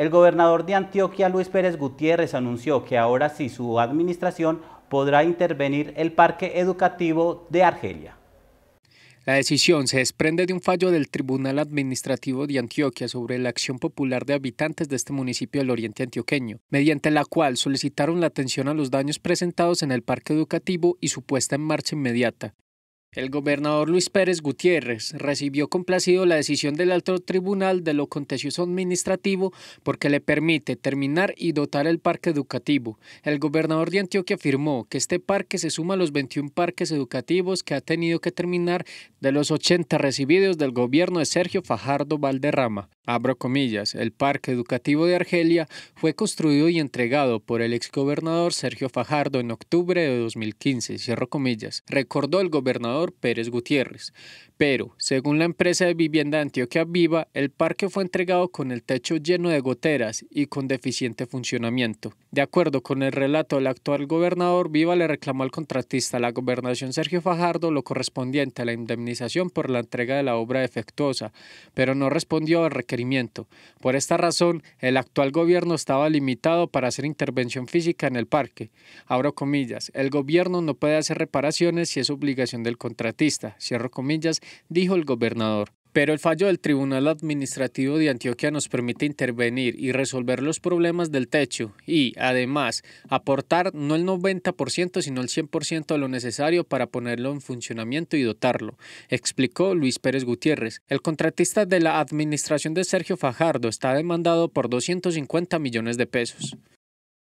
El gobernador de Antioquia, Luis Pérez Gutiérrez, anunció que ahora sí su administración podrá intervenir el parque educativo de Argelia. La decisión se desprende de un fallo del Tribunal Administrativo de Antioquia sobre la acción popular de habitantes de este municipio del Oriente Antioqueño, mediante la cual solicitaron la atención a los daños presentados en el parque educativo y su puesta en marcha inmediata, el gobernador Luis Pérez Gutiérrez recibió complacido la decisión del alto tribunal de lo contencioso administrativo porque le permite terminar y dotar el parque educativo. El gobernador de Antioquia afirmó que este parque se suma a los 21 parques educativos que ha tenido que terminar de los 80 recibidos del gobierno de Sergio Fajardo Valderrama. Abro comillas, el parque educativo de Argelia fue construido y entregado por el exgobernador Sergio Fajardo en octubre de 2015, cierro comillas. Recordó el gobernador Pérez Gutiérrez. Pero, según la empresa de vivienda Antioquia Viva, el parque fue entregado con el techo lleno de goteras y con deficiente funcionamiento. De acuerdo con el relato del actual gobernador, Viva le reclamó al contratista la gobernación Sergio Fajardo lo correspondiente a la indemnización por la entrega de la obra defectuosa, pero no respondió al requerimiento. Por esta razón, el actual gobierno estaba limitado para hacer intervención física en el parque. Abro comillas, el gobierno no puede hacer reparaciones si es obligación del contratista contratista, cierro comillas, dijo el gobernador. Pero el fallo del Tribunal Administrativo de Antioquia nos permite intervenir y resolver los problemas del techo y, además, aportar no el 90% sino el 100% de lo necesario para ponerlo en funcionamiento y dotarlo, explicó Luis Pérez Gutiérrez. El contratista de la administración de Sergio Fajardo está demandado por 250 millones de pesos.